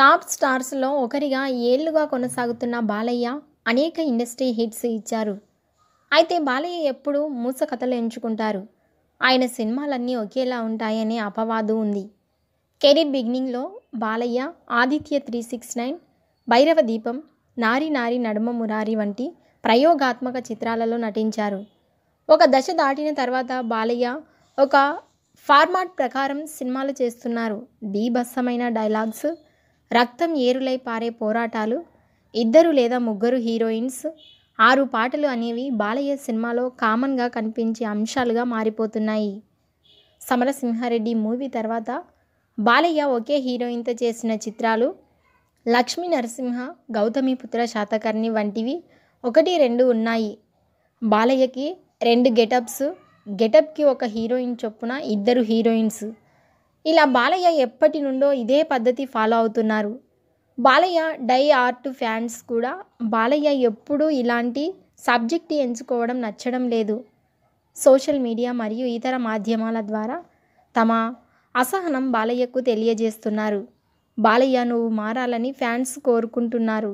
top స్టార్స్లో ఒకరిగా ఏళ్లుగా కొనసాగుతున్న బాలయ్య అనేక ఇండస్ట్రీ హిట్స్ ఇచ్చారు అయితే బాలయ్య ఎప్పుడూ మూస కథలు ఎంచుకుంటారు ఆయన సినిమాలన్నీ ఒకేలా ఉంటాయనే అపవాదు ఉంది కెరీర్ బిగినింగ్లో Balayya Aditya three six nine Bhairava Deepam Nari నారి నడుమ మురారి వంటి ప్రయోగాత్మక చిత్రాలలో నటించారు ఒక దశ దాటిన తర్వాత బాలయ్య ఒక ఫార్మాట్ ప్రకారం సినిమాలు చేస్తున్నారు బీభత్సమైన డైలాగ్స్ రక్తం ఏరులై పారే పోరాటాలు ఇద్దరు లేదా ముగ్గురు హీరోయిన్స్ ఆరు పాటలు అనేవి బాలయ్య సినిమాలో కామన్గా కనిపించే అంశాలుగా మారిపోతున్నాయి సమరసింహారెడ్డి మూవీ తర్వాత బాలయ్య ఒకే హీరోయిన్తో చేసిన చిత్రాలు లక్ష్మీ నరసింహ గౌతమి పుత్ర శాతకర్ణి వంటివి ఒకటి రెండు ఉన్నాయి బాలయ్యకి రెండు గెటప్స్ గెటప్కి ఒక హీరోయిన్ చొప్పున ఇద్దరు హీరోయిన్స్ ఇలా బాలయ్య ఎప్పటి నుండో ఇదే పద్ధతి ఫాలో అవుతున్నారు బాలయ్య డై ఆర్ట్ ఫ్యాన్స్ కూడా బాలయ్య ఎప్పుడూ ఇలాంటి సబ్జెక్ట్ ఎంచుకోవడం నచ్చడం లేదు సోషల్ మీడియా మరియు ఇతర మాధ్యమాల ద్వారా తమ అసహనం బాలయ్యకు తెలియజేస్తున్నారు బాలయ్య నువ్వు మారాలని ఫ్యాన్స్ కోరుకుంటున్నారు